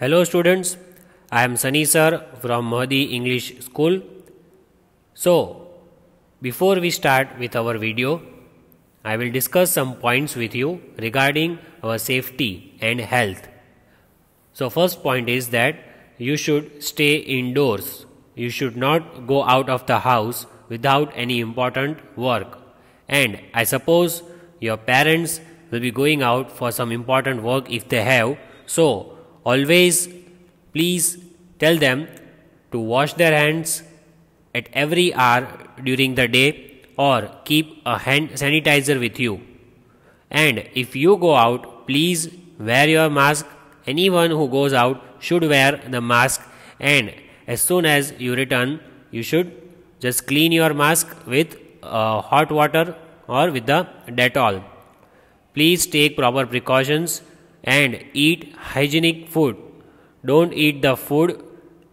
Hello students, I am Sunny sir from Mahdi English School. So, before we start with our video, I will discuss some points with you regarding our safety and health. So first point is that you should stay indoors. You should not go out of the house without any important work. And I suppose your parents will be going out for some important work if they have. So Always please tell them to wash their hands at every hour during the day or keep a hand sanitizer with you. And if you go out, please wear your mask. Anyone who goes out should wear the mask. And as soon as you return, you should just clean your mask with uh, hot water or with the Dettol. Please take proper precautions and eat hygienic food. Don't eat the food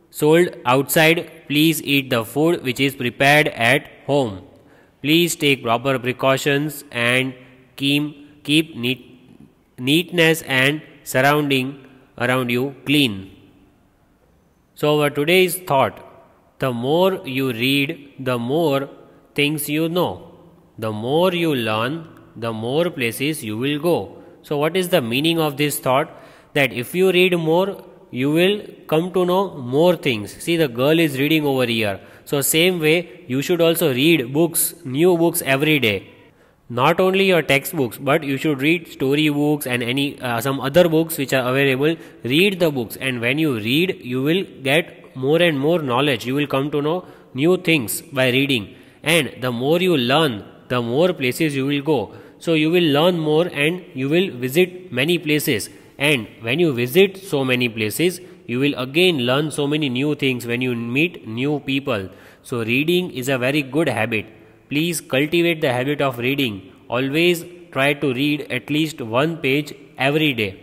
sold outside. Please eat the food which is prepared at home. Please take proper precautions and keep, keep neat, neatness and surrounding around you clean. So, our today's thought the more you read, the more things you know. The more you learn, the more places you will go. So, what is the meaning of this thought? That if you read more, you will come to know more things. See, the girl is reading over here. So, same way, you should also read books, new books every day. Not only your textbooks, but you should read story books and any uh, some other books which are available. Read the books, and when you read, you will get more and more knowledge. You will come to know new things by reading, and the more you learn, the more places you will go. So you will learn more and you will visit many places. And when you visit so many places, you will again learn so many new things when you meet new people. So reading is a very good habit. Please cultivate the habit of reading. Always try to read at least one page every day.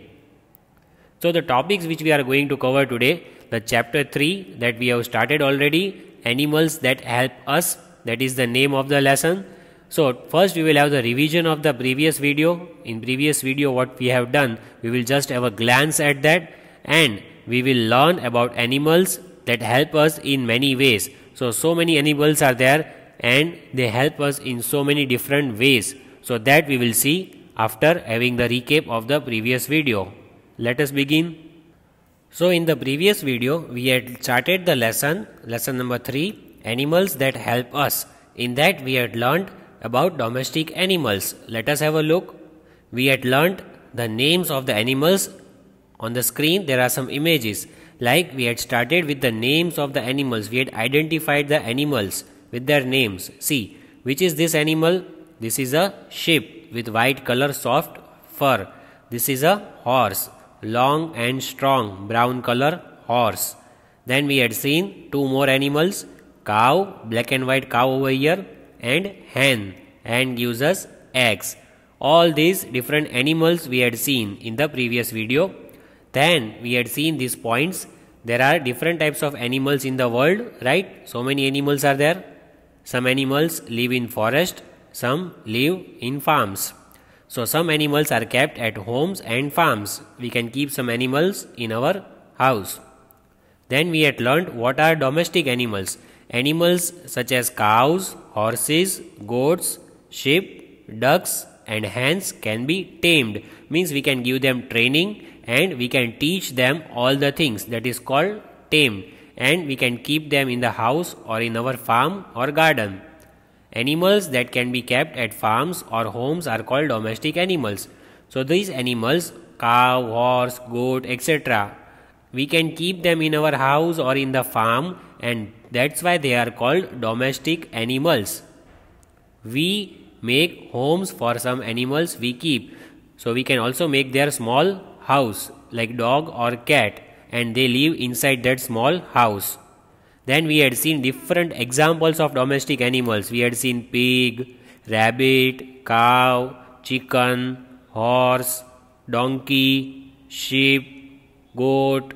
So the topics which we are going to cover today, the chapter 3 that we have started already, animals that help us, that is the name of the lesson. So first we will have the revision of the previous video. In previous video what we have done, we will just have a glance at that and we will learn about animals that help us in many ways. So, so many animals are there and they help us in so many different ways. So that we will see after having the recap of the previous video. Let us begin. So in the previous video, we had started the lesson, lesson number 3, animals that help us. In that we had learned about domestic animals. Let us have a look. We had learnt the names of the animals. On the screen, there are some images. Like we had started with the names of the animals. We had identified the animals with their names. See, which is this animal? This is a sheep with white color, soft fur. This is a horse, long and strong, brown color, horse. Then we had seen two more animals, cow, black and white cow over here and hen. and gives us eggs. All these different animals we had seen in the previous video. Then we had seen these points. There are different types of animals in the world, right? So many animals are there. Some animals live in forest, some live in farms. So some animals are kept at homes and farms. We can keep some animals in our house. Then we had learned what are domestic animals. Animals such as cows, horses, goats, sheep, ducks, and hens can be tamed. Means we can give them training and we can teach them all the things that is called tame and we can keep them in the house or in our farm or garden. Animals that can be kept at farms or homes are called domestic animals. So these animals, cow, horse, goat, etc., we can keep them in our house or in the farm and that's why they are called domestic animals. We make homes for some animals we keep. So we can also make their small house like dog or cat and they live inside that small house. Then we had seen different examples of domestic animals. We had seen pig, rabbit, cow, chicken, horse, donkey, sheep, goat,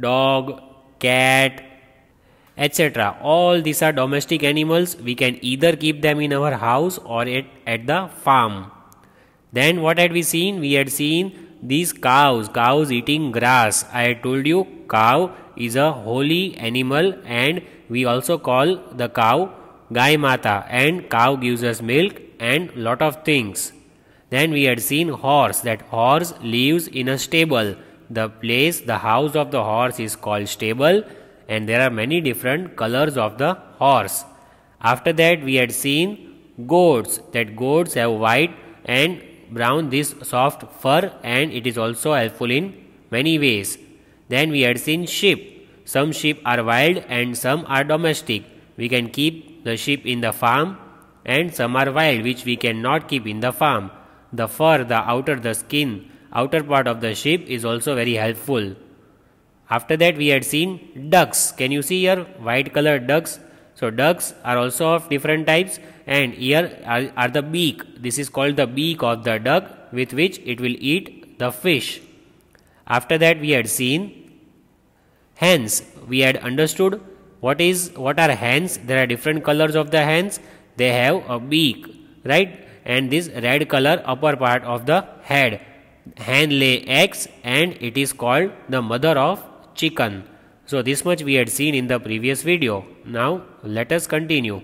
dog, cat, etc. All these are domestic animals. We can either keep them in our house or at, at the farm. Then what had we seen? We had seen these cows, cows eating grass. I had told you cow is a holy animal and we also call the cow Gai Mata and cow gives us milk and lot of things. Then we had seen horse that horse lives in a stable. The place, the house of the horse is called stable and there are many different colors of the horse. After that we had seen goats that goats have white and brown this soft fur and it is also helpful in many ways. Then we had seen sheep. Some sheep are wild and some are domestic. We can keep the sheep in the farm and some are wild which we cannot keep in the farm. The fur, the outer, the skin, outer part of the sheep is also very helpful. After that we had seen ducks. Can you see here white colored ducks? So ducks are also of different types and here are, are the beak. This is called the beak of the duck with which it will eat the fish. After that we had seen hens. We had understood what is what are hens. There are different colors of the hens. They have a beak, right? And this red color upper part of the head. Hen lay eggs and it is called the mother of chicken. So this much we had seen in the previous video. Now let us continue.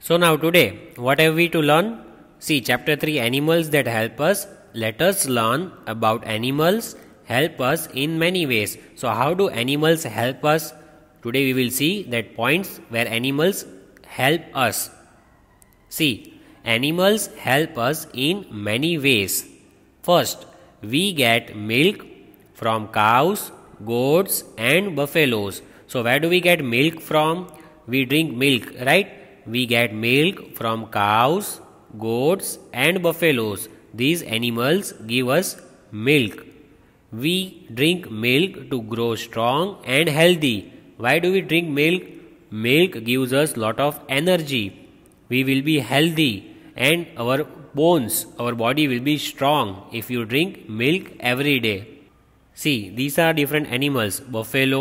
So now today what have we to learn? See chapter 3 animals that help us. Let us learn about animals help us in many ways. So how do animals help us? Today we will see that points where animals help us. See animals help us in many ways. First we get milk from cows goats and buffaloes. So where do we get milk from? We drink milk, right? We get milk from cows, goats and buffaloes. These animals give us milk. We drink milk to grow strong and healthy. Why do we drink milk? Milk gives us lot of energy. We will be healthy and our bones, our body will be strong if you drink milk every day. See, these are different animals buffalo,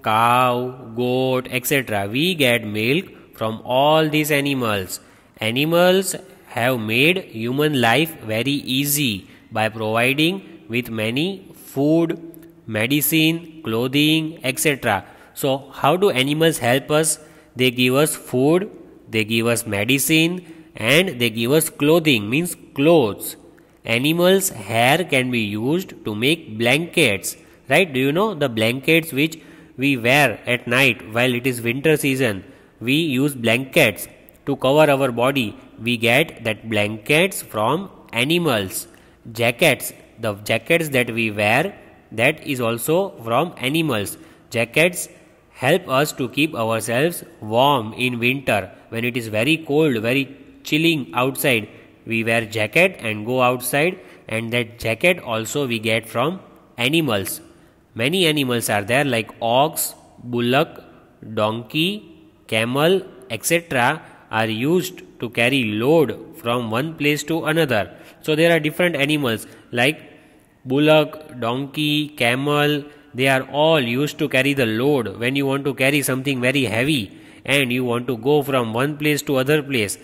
cow, goat, etc. We get milk from all these animals. Animals have made human life very easy by providing with many food, medicine, clothing, etc. So, how do animals help us? They give us food, they give us medicine, and they give us clothing, means clothes animals hair can be used to make blankets right do you know the blankets which we wear at night while it is winter season we use blankets to cover our body we get that blankets from animals jackets the jackets that we wear that is also from animals jackets help us to keep ourselves warm in winter when it is very cold very chilling outside we wear jacket and go outside and that jacket also we get from animals many animals are there like ox bullock donkey camel etc are used to carry load from one place to another so there are different animals like bullock donkey camel they are all used to carry the load when you want to carry something very heavy and you want to go from one place to other place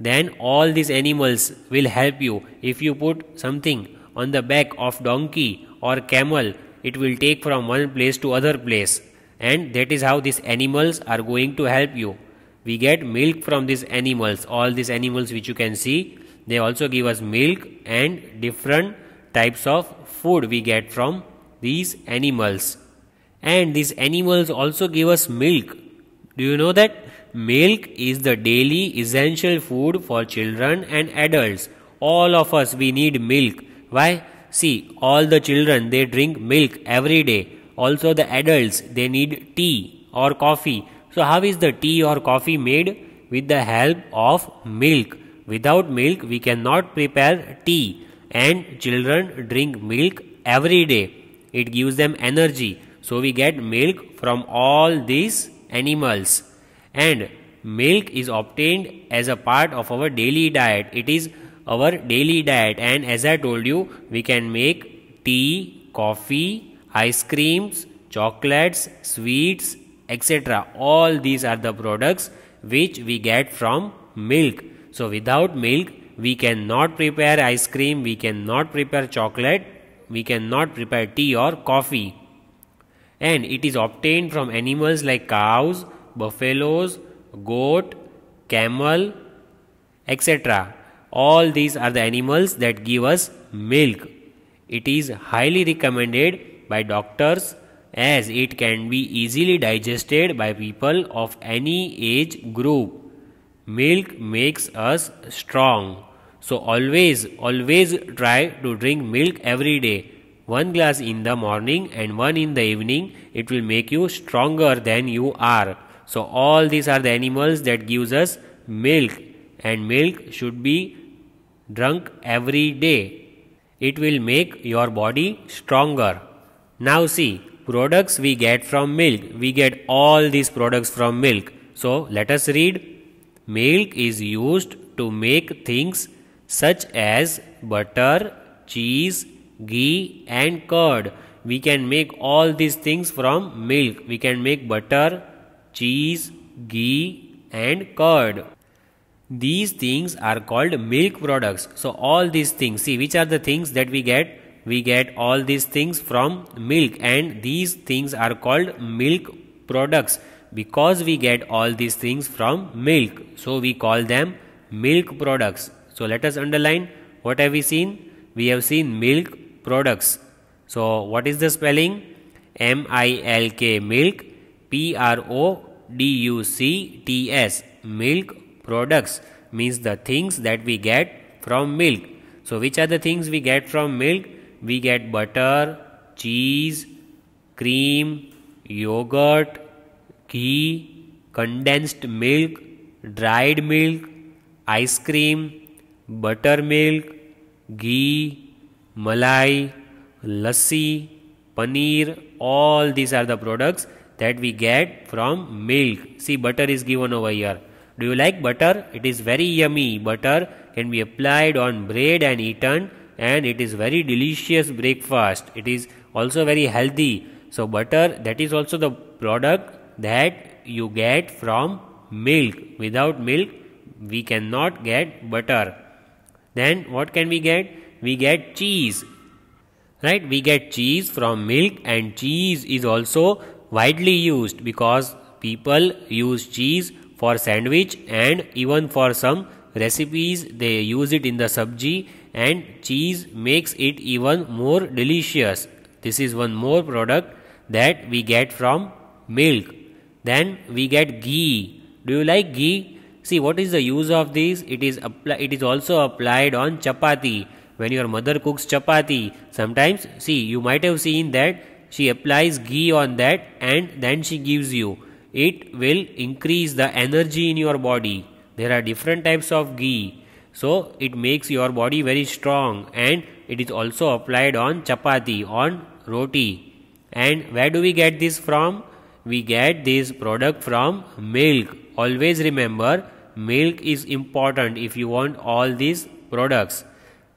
then all these animals will help you. If you put something on the back of donkey or camel, it will take from one place to other place. And that is how these animals are going to help you. We get milk from these animals. All these animals which you can see, they also give us milk and different types of food we get from these animals. And these animals also give us milk. Do you know that? milk is the daily essential food for children and adults. All of us, we need milk. Why? See, all the children, they drink milk every day. Also the adults, they need tea or coffee. So how is the tea or coffee made? With the help of milk. Without milk, we cannot prepare tea. And children drink milk every day. It gives them energy. So we get milk from all these animals and milk is obtained as a part of our daily diet it is our daily diet and as i told you we can make tea coffee ice creams chocolates sweets etc all these are the products which we get from milk so without milk we cannot prepare ice cream we cannot prepare chocolate we cannot prepare tea or coffee and it is obtained from animals like cows buffaloes, goat, camel, etc. All these are the animals that give us milk. It is highly recommended by doctors as it can be easily digested by people of any age group. Milk makes us strong. So always, always try to drink milk every day. One glass in the morning and one in the evening, it will make you stronger than you are. So all these are the animals that gives us milk and milk should be drunk every day. It will make your body stronger. Now see, products we get from milk. We get all these products from milk. So let us read. Milk is used to make things such as butter, cheese, ghee and curd. We can make all these things from milk. We can make butter, cheese, ghee and curd. These things are called milk products. So all these things, see which are the things that we get? We get all these things from milk and these things are called milk products because we get all these things from milk. So we call them milk products. So let us underline what have we seen? We have seen milk products. So what is the spelling? M-I-L-K milk P R O D U C T S milk products means the things that we get from milk. So which are the things we get from milk? We get butter, cheese, cream, yogurt, ghee, condensed milk, dried milk, ice cream, buttermilk, ghee, malai, lassi, paneer, all these are the products that we get from milk. See, butter is given over here. Do you like butter? It is very yummy. Butter can be applied on bread and eaten and it is very delicious breakfast. It is also very healthy. So butter that is also the product that you get from milk. Without milk we cannot get butter. Then what can we get? We get cheese. Right? We get cheese from milk and cheese is also widely used because people use cheese for sandwich and even for some recipes they use it in the sabji and cheese makes it even more delicious this is one more product that we get from milk then we get ghee do you like ghee see what is the use of this it is it is also applied on chapati when your mother cooks chapati sometimes see you might have seen that she applies ghee on that and then she gives you it will increase the energy in your body there are different types of ghee so it makes your body very strong and it is also applied on chapati on roti and where do we get this from we get this product from milk always remember milk is important if you want all these products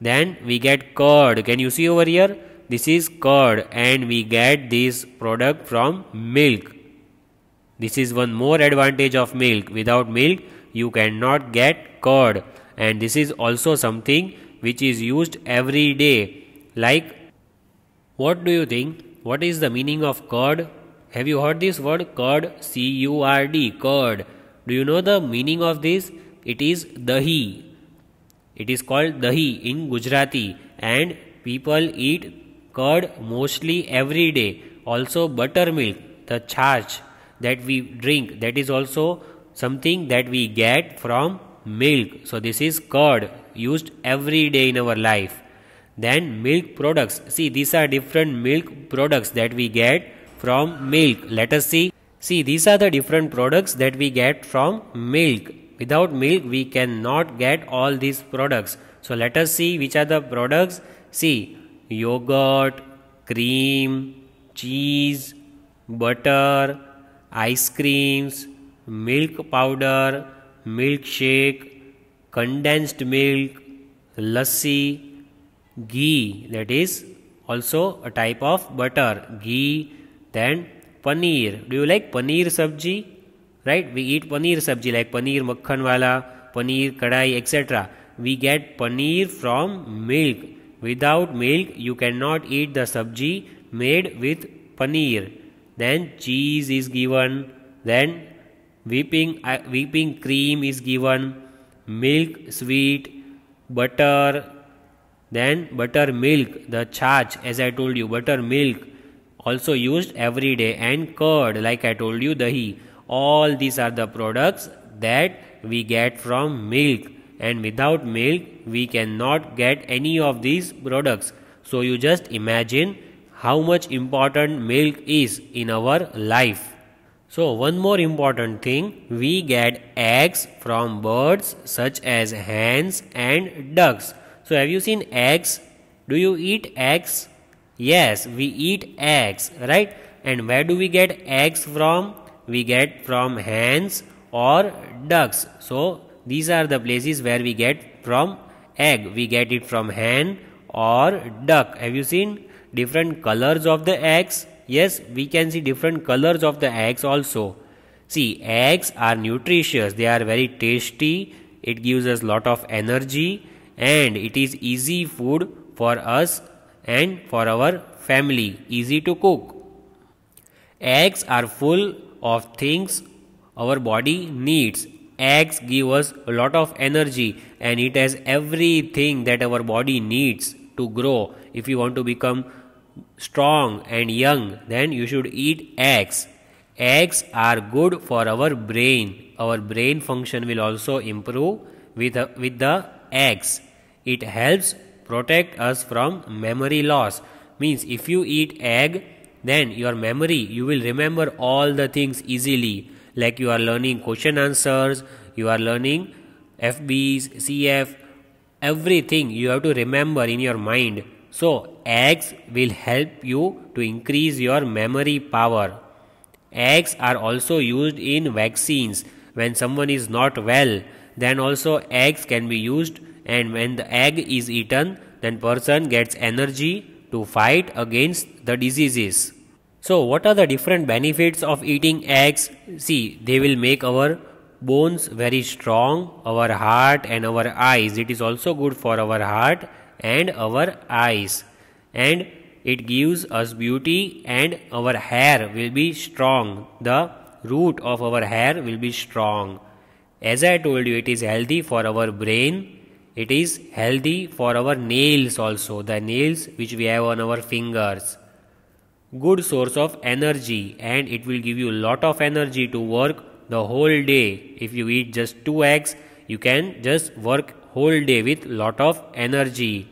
then we get curd can you see over here this is curd and we get this product from milk this is one more advantage of milk without milk you cannot get curd and this is also something which is used every day like what do you think what is the meaning of curd have you heard this word curd c u r d curd do you know the meaning of this it is dahi it is called dahi in gujarati and people eat curd mostly every day. Also buttermilk, the charge that we drink that is also something that we get from milk. So this is curd used every day in our life. Then milk products. See these are different milk products that we get from milk. Let us see. See these are the different products that we get from milk. Without milk we cannot get all these products. So let us see which are the products. See yoghurt cream cheese butter ice creams milk powder milk shake condensed milk lassi ghee that is also a type of butter ghee then paneer do you like paneer sabzi right we eat paneer सब्जी like paneer मक्खन वाला paneer kadai etcetera we get paneer from milk Without milk, you cannot eat the sabji made with paneer. Then cheese is given. Then whipping, uh, whipping cream is given. Milk, sweet, butter. Then buttermilk, the chach, as I told you, buttermilk also used every day. And curd, like I told you, dahi. All these are the products that we get from milk and without milk we cannot get any of these products so you just imagine how much important milk is in our life so one more important thing we get eggs from birds such as hens and ducks so have you seen eggs do you eat eggs yes we eat eggs right and where do we get eggs from we get from hens or ducks so these are the places where we get from egg we get it from hen or duck have you seen different colors of the eggs yes we can see different colors of the eggs also see eggs are nutritious they are very tasty it gives us lot of energy and it is easy food for us and for our family easy to cook eggs are full of things our body needs eggs give us a lot of energy and it has everything that our body needs to grow if you want to become strong and young then you should eat eggs eggs are good for our brain our brain function will also improve with uh, with the eggs it helps protect us from memory loss means if you eat egg then your memory you will remember all the things easily like you are learning question answers you are learning fbs cf everything you have to remember in your mind so eggs will help you to increase your memory power eggs are also used in vaccines when someone is not well then also eggs can be used and when the egg is eaten then person gets energy to fight against the diseases so what are the different benefits of eating eggs? See, they will make our bones very strong, our heart and our eyes. It is also good for our heart and our eyes. And it gives us beauty and our hair will be strong. The root of our hair will be strong. As I told you, it is healthy for our brain. It is healthy for our nails also, the nails which we have on our fingers good source of energy and it will give you a lot of energy to work the whole day if you eat just two eggs you can just work whole day with lot of energy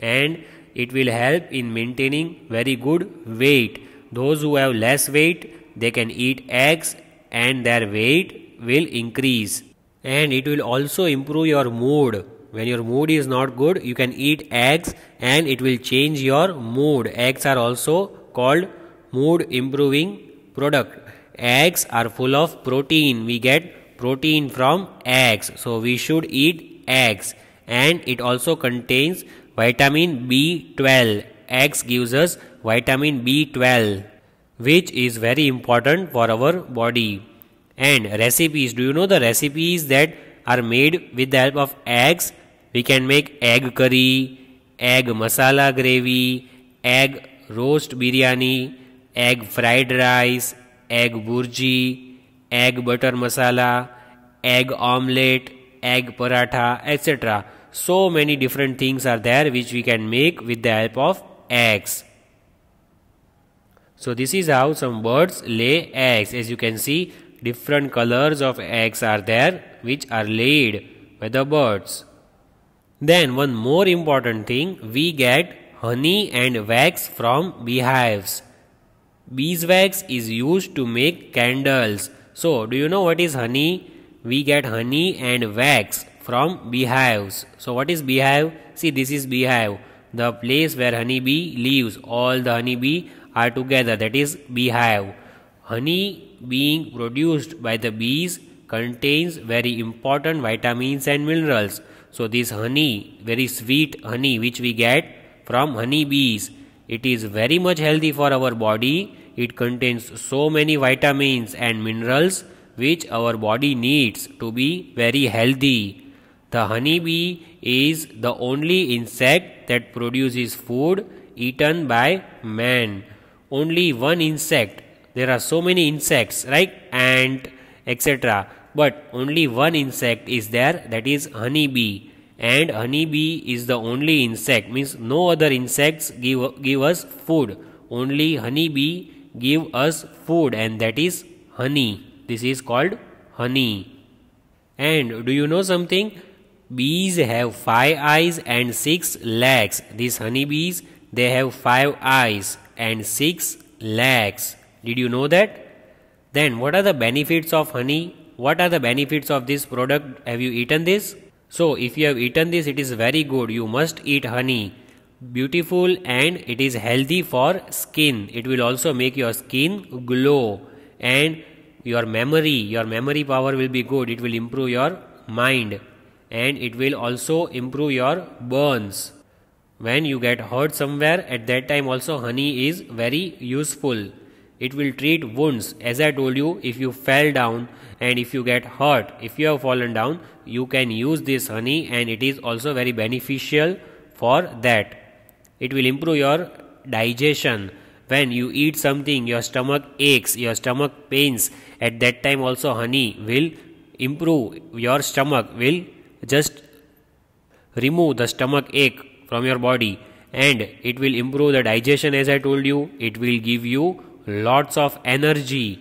and it will help in maintaining very good weight those who have less weight they can eat eggs and their weight will increase and it will also improve your mood when your mood is not good you can eat eggs and it will change your mood eggs are also called mood improving product. Eggs are full of protein. We get protein from eggs. So we should eat eggs and it also contains vitamin B12. Eggs gives us vitamin B12 which is very important for our body. And recipes, do you know the recipes that are made with the help of eggs? We can make egg curry, egg masala gravy, egg roast biryani, egg fried rice, egg burji, egg butter masala, egg omelette, egg paratha, etc. So many different things are there which we can make with the help of eggs. So this is how some birds lay eggs. As you can see, different colors of eggs are there which are laid by the birds. Then one more important thing, we get honey and wax from beehives. Beeswax is used to make candles. So, do you know what is honey? We get honey and wax from beehives. So, what is beehive? See, this is beehive. The place where honeybee lives. All the honeybee are together. That is beehive. Honey being produced by the bees contains very important vitamins and minerals. So, this honey, very sweet honey which we get from honey bees. It is very much healthy for our body. It contains so many vitamins and minerals which our body needs to be very healthy. The honey bee is the only insect that produces food eaten by man. Only one insect. There are so many insects, right? Ant, etc. But only one insect is there that is honey bee and honeybee is the only insect means no other insects give give us food only honeybee give us food and that is honey this is called honey and do you know something bees have five eyes and six legs these honeybees they have five eyes and six legs did you know that then what are the benefits of honey what are the benefits of this product have you eaten this so if you have eaten this, it is very good. You must eat honey. Beautiful and it is healthy for skin. It will also make your skin glow and your memory, your memory power will be good. It will improve your mind and it will also improve your burns. When you get hurt somewhere, at that time also honey is very useful it will treat wounds as i told you if you fell down and if you get hurt if you have fallen down you can use this honey and it is also very beneficial for that it will improve your digestion when you eat something your stomach aches your stomach pains at that time also honey will improve your stomach will just remove the stomach ache from your body and it will improve the digestion as i told you it will give you lots of energy.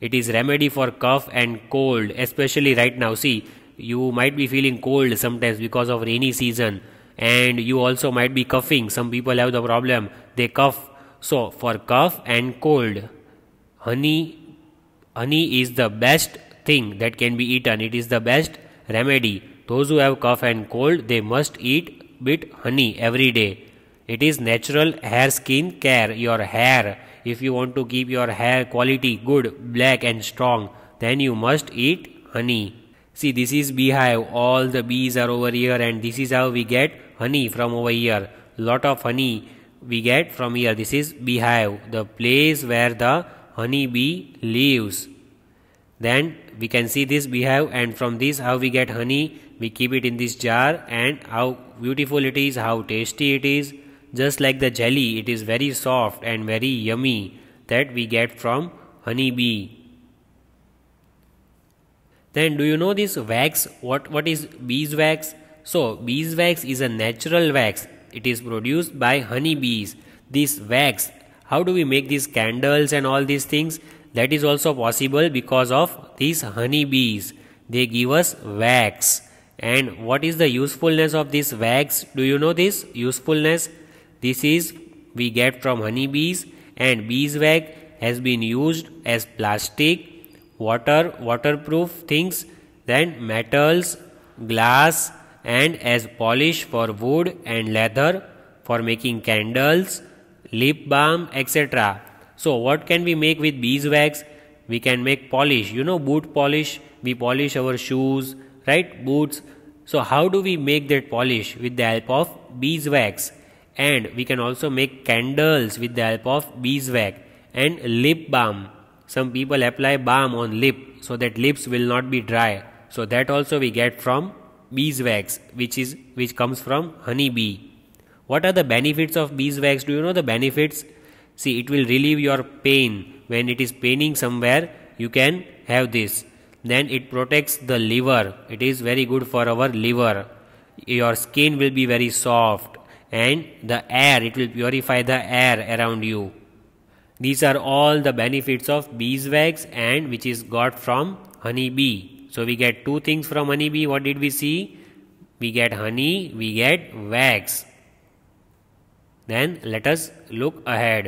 It is remedy for cough and cold, especially right now. See, you might be feeling cold sometimes because of rainy season and you also might be coughing. Some people have the problem, they cough. So, for cough and cold, honey honey is the best thing that can be eaten. It is the best remedy. Those who have cough and cold, they must eat bit honey every day. It is natural hair skin care. Your hair if you want to keep your hair quality good, black and strong, then you must eat honey. See, this is beehive. All the bees are over here and this is how we get honey from over here. Lot of honey we get from here. This is beehive, the place where the honey bee lives. Then we can see this beehive and from this how we get honey. We keep it in this jar and how beautiful it is, how tasty it is. Just like the jelly, it is very soft and very yummy that we get from honey bee. Then do you know this wax? What, what is beeswax? So beeswax is a natural wax. It is produced by honey bees. This wax, how do we make these candles and all these things? That is also possible because of these honey bees. They give us wax. And what is the usefulness of this wax? Do you know this usefulness? This is we get from honeybees, and beeswax has been used as plastic, water, waterproof things, then metals, glass and as polish for wood and leather for making candles, lip balm etc. So what can we make with beeswax? We can make polish, you know boot polish, we polish our shoes, right, boots. So how do we make that polish? With the help of beeswax and we can also make candles with the help of beeswax and lip balm some people apply balm on lip so that lips will not be dry so that also we get from beeswax which is which comes from honey bee what are the benefits of beeswax do you know the benefits see it will relieve your pain when it is paining somewhere you can have this then it protects the liver it is very good for our liver your skin will be very soft and the air it will purify the air around you these are all the benefits of beeswax and which is got from honey bee so we get two things from honey bee what did we see we get honey we get wax then let us look ahead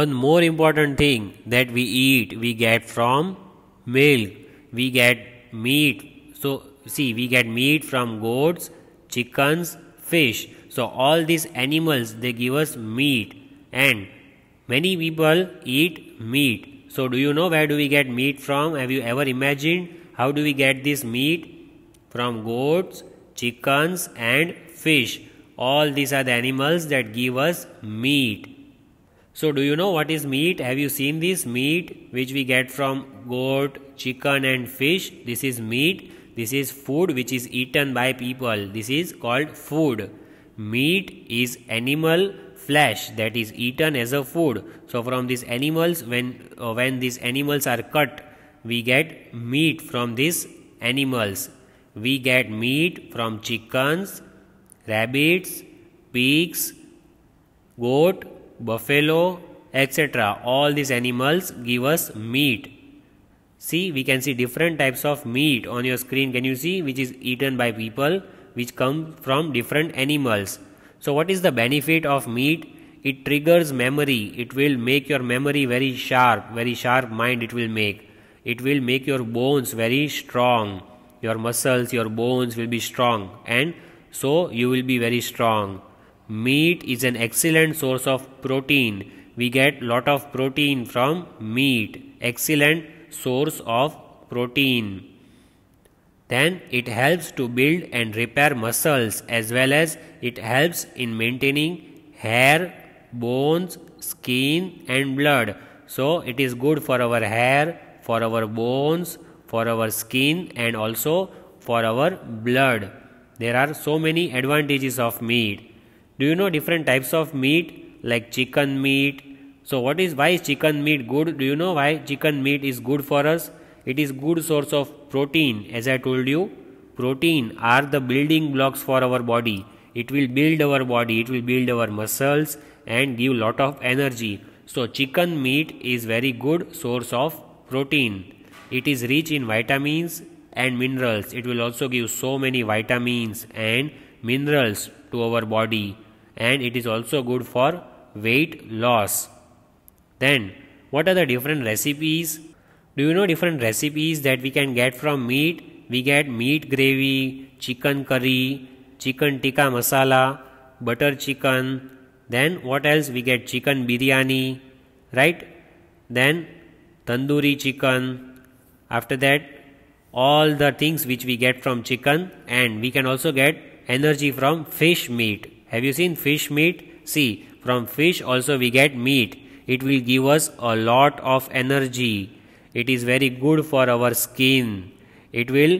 one more important thing that we eat we get from milk we get meat so see we get meat from goats chickens fish. So all these animals they give us meat and many people eat meat. So do you know where do we get meat from? Have you ever imagined how do we get this meat? From goats, chickens and fish. All these are the animals that give us meat. So do you know what is meat? Have you seen this meat which we get from goat, chicken and fish? This is meat. This is food which is eaten by people. This is called food. Meat is animal flesh that is eaten as a food. So from these animals, when, uh, when these animals are cut, we get meat from these animals. We get meat from chickens, rabbits, pigs, goat, buffalo, etc. All these animals give us meat. See, we can see different types of meat on your screen. Can you see which is eaten by people, which come from different animals. So what is the benefit of meat? It triggers memory. It will make your memory very sharp, very sharp mind it will make. It will make your bones very strong. Your muscles, your bones will be strong and so you will be very strong. Meat is an excellent source of protein. We get lot of protein from meat. Excellent source of protein. Then it helps to build and repair muscles as well as it helps in maintaining hair, bones, skin and blood. So it is good for our hair, for our bones, for our skin and also for our blood. There are so many advantages of meat. Do you know different types of meat like chicken meat, so what is why is chicken meat good? Do you know why chicken meat is good for us? It is good source of protein as I told you. Protein are the building blocks for our body. It will build our body, it will build our muscles and give lot of energy. So chicken meat is very good source of protein. It is rich in vitamins and minerals. It will also give so many vitamins and minerals to our body and it is also good for weight loss. Then, what are the different recipes? Do you know different recipes that we can get from meat? We get meat gravy, chicken curry, chicken tikka masala, butter chicken. Then, what else? We get chicken biryani, right? Then, tandoori chicken. After that, all the things which we get from chicken, and we can also get energy from fish meat. Have you seen fish meat? See, from fish also we get meat it will give us a lot of energy it is very good for our skin it will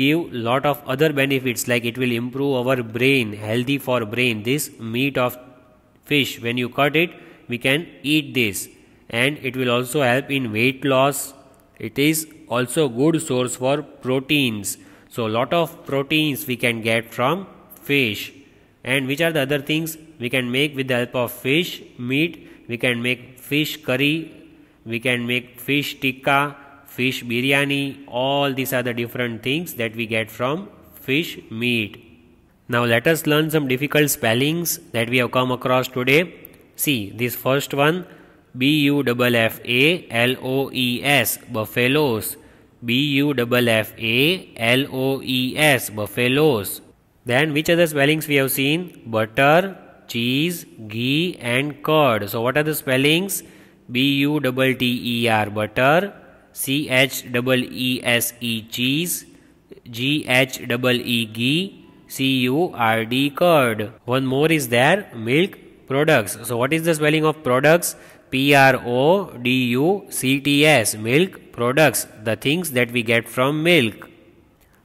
give lot of other benefits like it will improve our brain healthy for brain this meat of fish when you cut it we can eat this and it will also help in weight loss it is also good source for proteins so lot of proteins we can get from fish and which are the other things we can make with the help of fish meat we can make fish curry, we can make fish tikka, fish biryani, all these are the different things that we get from fish meat. Now let us learn some difficult spellings that we have come across today. See this first one B U F F A L O E S buffaloes B U W F A L O E S buffaloes. Then which other spellings we have seen? Butter, cheese, ghee and curd. So what are the spellings? B-U-T-T-E-R butter, C-H-E-E-S-E cheese, G-H-E-E ghee, C-U-R-D curd. One more is there, milk products. So what is the spelling of products? P-R-O-D-U-C-T-S, milk products, the things that we get from milk.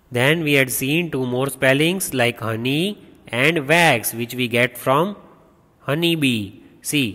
Then we had seen two more spellings like honey, and wax which we get from honeybee. See,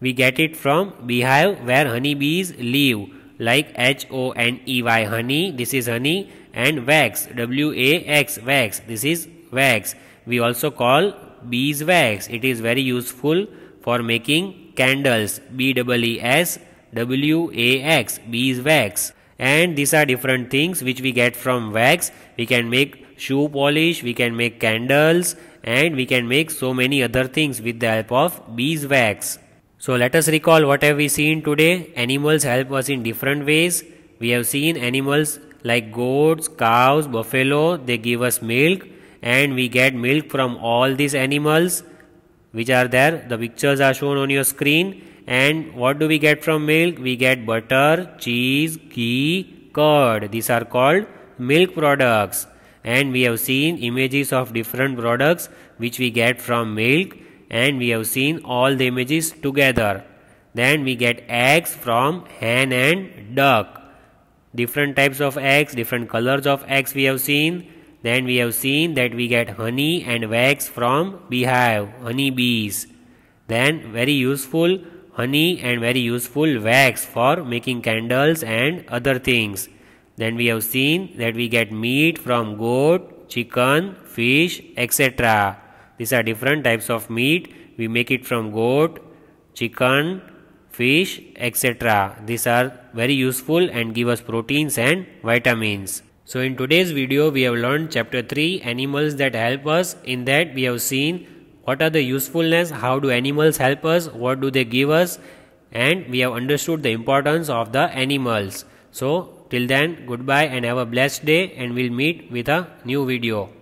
we get it from beehive where honeybees live like H-O-N-E-Y honey, this is honey and wax, W-A-X wax, this is wax. We also call beeswax. It is very useful for making candles, B-E-E-S, W-A-X, beeswax. And these are different things which we get from wax. We can make shoe polish, we can make candles and we can make so many other things with the help of beeswax. So let us recall what have we seen today. Animals help us in different ways. We have seen animals like goats, cows, buffalo, they give us milk and we get milk from all these animals which are there. The pictures are shown on your screen and what do we get from milk? We get butter, cheese, ghee, curd. These are called milk products and we have seen images of different products which we get from milk and we have seen all the images together. Then we get eggs from hen and duck. Different types of eggs, different colors of eggs we have seen. Then we have seen that we get honey and wax from beehive, honey bees. Then very useful honey and very useful wax for making candles and other things. Then we have seen that we get meat from goat, chicken, fish, etc. These are different types of meat. We make it from goat, chicken, fish, etc. These are very useful and give us proteins and vitamins. So in today's video we have learned chapter 3 animals that help us. In that we have seen what are the usefulness, how do animals help us, what do they give us and we have understood the importance of the animals. So Till then, goodbye and have a blessed day and we'll meet with a new video.